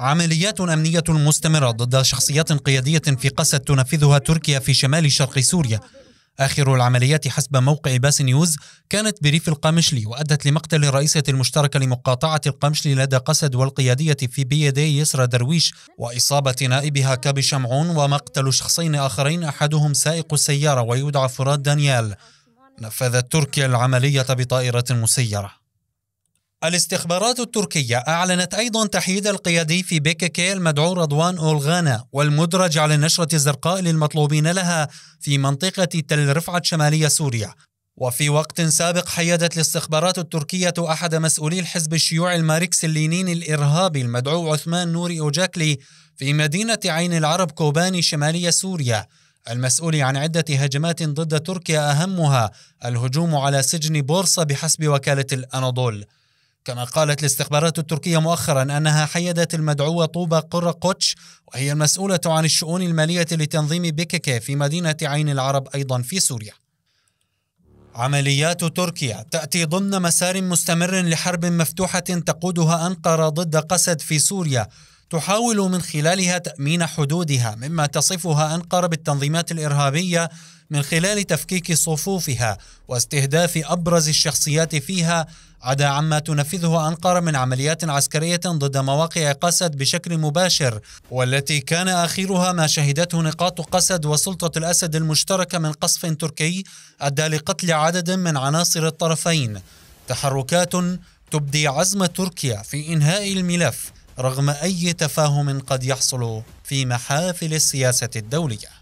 عمليات أمنية مستمرة ضد شخصيات قيادية في قسد تنفذها تركيا في شمال شرق سوريا آخر العمليات حسب موقع باس نيوز كانت بريف القامشلي وأدت لمقتل الرئيسة المشتركة لمقاطعة القامشلي لدى قسد والقيادية في بيدي يسرى درويش وإصابة نائبها كابي شمعون ومقتل شخصين آخرين أحدهم سائق السيارة ويدعى فراد دانيال نفذت تركيا العملية بطائرة مسيرة الاستخبارات التركية أعلنت أيضا تحييد القيادي في كي المدعو رضوان أولغانا والمدرج على النشرة الزرقاء للمطلوبين لها في منطقة تل رفعت شمالية سوريا وفي وقت سابق حيدت الاستخبارات التركية أحد مسؤولي الحزب الشيوعي الماركسي اللينيني الإرهابي المدعو عثمان نوري أوجاكلي في مدينة عين العرب كوباني شمالية سوريا المسؤول عن عدة هجمات ضد تركيا أهمها الهجوم على سجن بورصة بحسب وكالة الأناضول كما قالت الاستخبارات التركية مؤخرا أنها حيدت المدعوة طوبة قرة قوتش وهي المسؤولة عن الشؤون المالية لتنظيم بكك في مدينة عين العرب أيضا في سوريا عمليات تركيا تأتي ضمن مسار مستمر لحرب مفتوحة تقودها أنقرة ضد قسد في سوريا تحاول من خلالها تأمين حدودها مما تصفها أنقرة بالتنظيمات الإرهابية من خلال تفكيك صفوفها واستهداف ابرز الشخصيات فيها عدا عما تنفذه انقره من عمليات عسكريه ضد مواقع قسد بشكل مباشر والتي كان اخرها ما شهدته نقاط قسد وسلطه الاسد المشتركه من قصف تركي ادى لقتل عدد من عناصر الطرفين تحركات تبدي عزم تركيا في انهاء الملف رغم اي تفاهم قد يحصل في محافل السياسه الدوليه